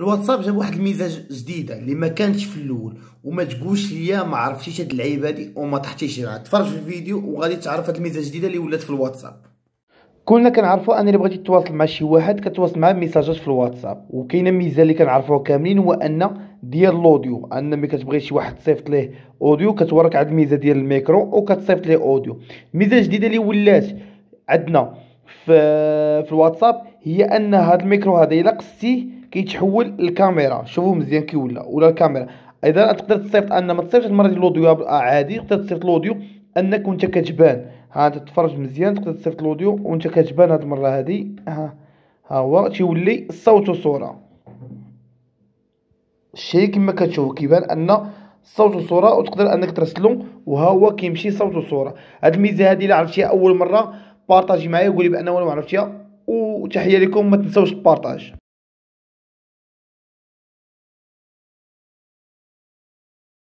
الواتساب جاب واحد الميزه جديده اللي ما كانتش في الاول وما تقولش ليا ما عرفتيش هاد العيبه دي وما تحتيش راه تفرج في الفيديو وغادي تعرف هاد الميزه الجديده اللي ولات في الواتساب كلنا كنعرفوا ان اللي بغيتي تتواصل مع شي واحد كتواصل معاه ميساجات في الواتساب وكاينه ميزه اللي كنعرفوها كاملين هو ان ديال الاوديو ان ملي كتبغي شي واحد تصيفط ليه اوديو كتورك عند الميزه ديال الميكرو وكتصيفط ليه اوديو ميزه جديده اللي ولات عندنا في في الواتساب هي ان هاد الميكرو هذا الا قصتيه كيتحول الكاميرا شوفوا مزيان كي ولا ولا الكاميرا اذا تقدر تصيفط ان ما تصيفطش المره ديال الاوديو عادي تقدر تصيفط الاوديو انك وانت كتبان ها تتفرج مزيان تقدر تصيفط الاوديو وانت كتبان هاد المره هادي ها ها هو تيولي صوت وصوره الشيء كما كتشوف كيبان ان صوت وصوره وتقدر انك ترسلو وها هو كيمشي صوت وصوره هاد الميزه هادي الا عرفتيها اول مره بارطاجي معايا وقولي بان انا ما عرفتيها وتحيه لكم ما تنساوش البارطاج